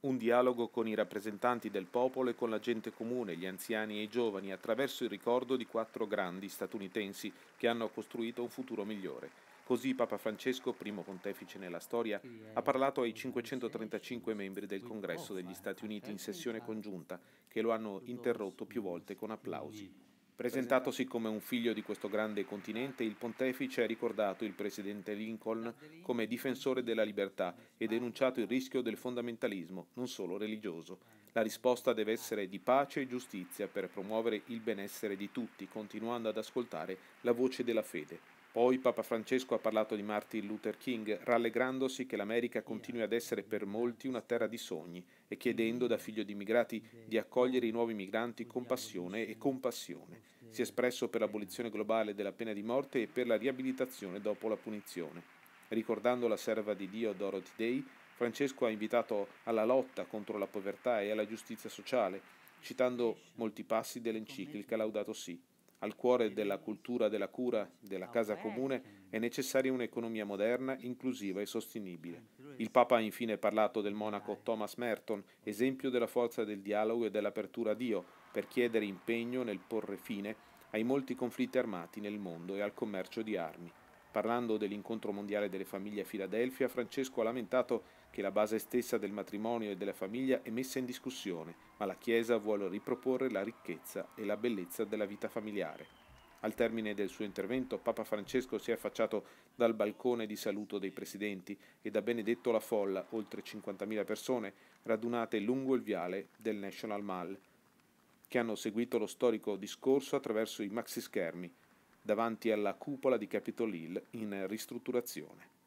Un dialogo con i rappresentanti del popolo e con la gente comune, gli anziani e i giovani, attraverso il ricordo di quattro grandi statunitensi che hanno costruito un futuro migliore. Così Papa Francesco, primo pontefice nella storia, ha parlato ai 535 membri del Congresso degli Stati Uniti in eh, sessione congiunta, che lo hanno interrotto più volte con applausi. Presentatosi come un figlio di questo grande continente, il pontefice ha ricordato il presidente Lincoln come difensore della libertà e denunciato il rischio del fondamentalismo, non solo religioso. La risposta deve essere di pace e giustizia per promuovere il benessere di tutti, continuando ad ascoltare la voce della fede, poi Papa Francesco ha parlato di Martin Luther King, rallegrandosi che l'America continui ad essere per molti una terra di sogni e chiedendo da figlio di immigrati di accogliere i nuovi migranti con passione e compassione. Si è espresso per l'abolizione globale della pena di morte e per la riabilitazione dopo la punizione. Ricordando la serva di Dio Dorothy Day, Francesco ha invitato alla lotta contro la povertà e alla giustizia sociale, citando molti passi dell'enciclica Laudato Si'. Al cuore della cultura della cura della ah, casa comune è mm. necessaria un'economia moderna, inclusiva e sostenibile. Eh, Il Papa ha infine parlato del monaco Thomas Merton, esempio della forza del dialogo e dell'apertura a Dio, per chiedere impegno nel porre fine ai molti conflitti armati nel mondo e al commercio di armi. Parlando dell'incontro mondiale delle famiglie a Filadelfia, Francesco ha lamentato che la base stessa del matrimonio e della famiglia è messa in discussione, ma la Chiesa vuole riproporre la ricchezza e la bellezza della vita familiare. Al termine del suo intervento, Papa Francesco si è affacciato dal balcone di saluto dei presidenti ed ha benedetto la folla, oltre 50.000 persone, radunate lungo il viale del National Mall, che hanno seguito lo storico discorso attraverso i maxi schermi davanti alla cupola di Capitol Hill in ristrutturazione.